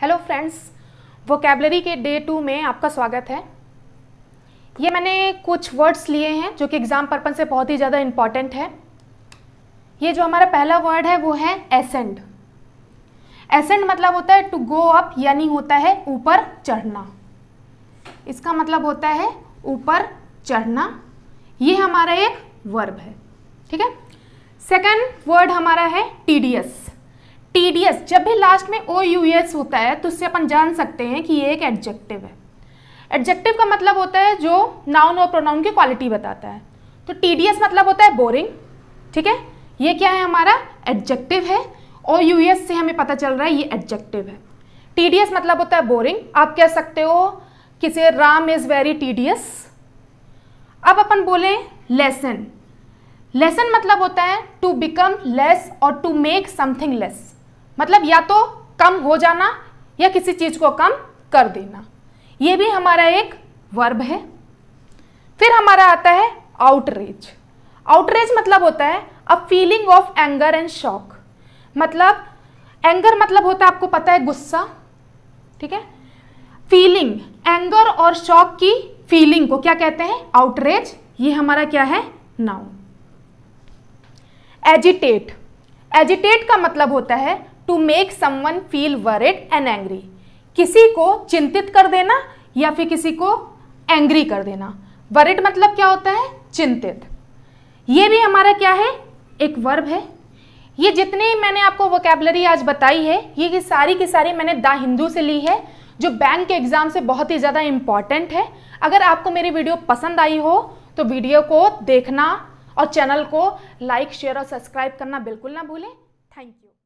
hello friends vocabulary के day two में आपका स्वागत है ये मैंने कुछ वर्ड्स लिए हैं जो कि एग्ज़ाम पर्पज से बहुत ही ज़्यादा इम्पॉर्टेंट है ये जो हमारा पहला वर्ड है वो है एसेंड एसेंड मतलब होता है टू गो अप यानी होता है ऊपर चढ़ना इसका मतलब होता है ऊपर चढ़ना ये हमारा एक वर्ब है ठीक है सेकेंड वर्ड हमारा है टी डी एस टीडीएस जब भी लास्ट में ओ यू एस होता है तो उससे अपन जान सकते हैं कि ये एक एडजेक्टिव है एडजेक्टिव का मतलब होता है जो नाउन और प्रोनाउन की क्वालिटी बताता है तो टीडीएस मतलब होता है बोरिंग ठीक है ये क्या है हमारा एडजेक्टिव है ओ यू एस से हमें पता चल रहा है ये एडजेक्टिव है टीडीएस मतलब होता है बोरिंग आप कह सकते हो किसे राम इज़ वेरी टीडीएस अब अपन बोले लेसन लेसन मतलब होता है टू बिकम लेस और टू मेक समथिंग लेस मतलब या तो कम हो जाना या किसी चीज़ को कम कर देना ये भी हमारा एक वर्ब है फिर हमारा आता है आउटरेज आउटरेज मतलब होता है a feeling of anger and shock मतलब एंगर मतलब होता है आपको पता है गुस्सा ठीक है फीलिंग एंगर और शॉक की फीलिंग को क्या कहते हैं आउटरेज ये हमारा क्या है नाउन एजिटेट एजिटेट का मतलब होता है to make someone feel worried and angry किसी को चिंतित कर देना या फिर किसी को एंग्री कर देना वरिड मतलब क्या होता है चिंतित ये भी हमारा क्या है एक वर्ब है ये जितने मैंने आपको वोकेबलरी आज बताई है ये कि सारी की सारी मैंने द हिंदू से ली है जो बैंक के एग्ज़ाम से बहुत ही ज़्यादा इम्पॉर्टेंट है अगर आपको मेरी वीडियो पसंद आई हो तो वीडियो को देखना और चैनल को लाइक शेयर और सब्सक्राइब करना बिल्कुल ना भूलें थैंक यू